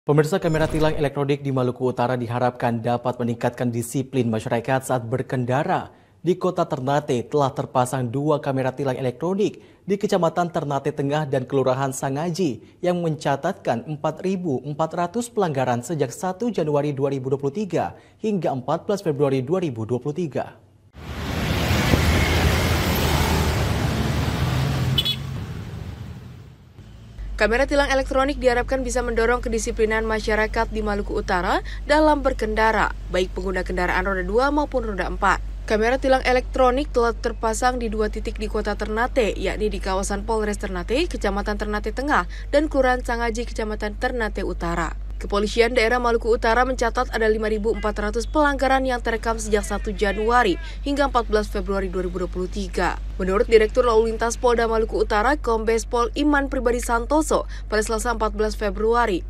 Pemirsa kamera tilang elektronik di Maluku Utara diharapkan dapat meningkatkan disiplin masyarakat saat berkendara. Di kota Ternate telah terpasang dua kamera tilang elektronik di Kecamatan Ternate Tengah dan Kelurahan Sangaji yang mencatatkan 4.400 pelanggaran sejak 1 Januari 2023 hingga 14 Februari 2023. Kamera tilang elektronik diharapkan bisa mendorong kedisiplinan masyarakat di Maluku Utara dalam berkendara, baik pengguna kendaraan roda 2 maupun roda 4. Kamera tilang elektronik telah terpasang di dua titik di kota Ternate, yakni di kawasan Polres Ternate, Kecamatan Ternate Tengah, dan Kelurahan Sangaji, Kecamatan Ternate Utara. Kepolisian daerah Maluku Utara mencatat ada 5.400 pelanggaran yang terekam sejak 1 Januari hingga 14 Februari 2023. Menurut Direktur Lalu Lintas Polda Maluku Utara, Kombes Pol Iman Pribadi Santoso pada Selasa 14 Februari,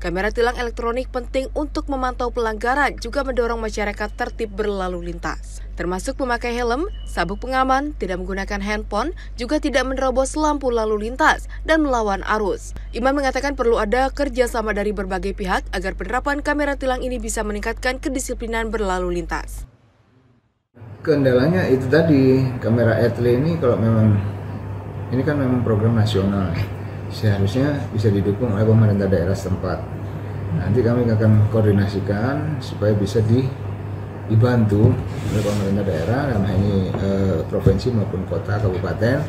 Kamera tilang elektronik penting untuk memantau pelanggaran juga mendorong masyarakat tertib berlalu lintas. Termasuk memakai helm, sabuk pengaman, tidak menggunakan handphone, juga tidak menerobos lampu lalu lintas dan melawan arus. Iman mengatakan perlu ada kerjasama dari berbagai pihak agar penerapan kamera tilang ini bisa meningkatkan kedisiplinan berlalu lintas. Kendalanya itu tadi, kamera etle ini kalau memang, ini kan memang program nasional seharusnya bisa didukung oleh pemerintah daerah setempat nanti kami akan koordinasikan supaya bisa di, dibantu oleh pemerintah daerah dan ini eh, provinsi maupun kota kabupaten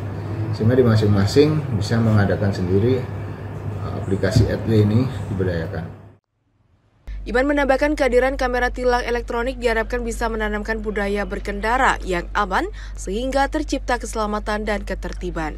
sehingga di masing-masing bisa mengadakan sendiri eh, aplikasi etle ini diberdayakan. Iman menambahkan kehadiran kamera tilang elektronik diharapkan bisa menanamkan budaya berkendara yang aman sehingga tercipta keselamatan dan ketertiban.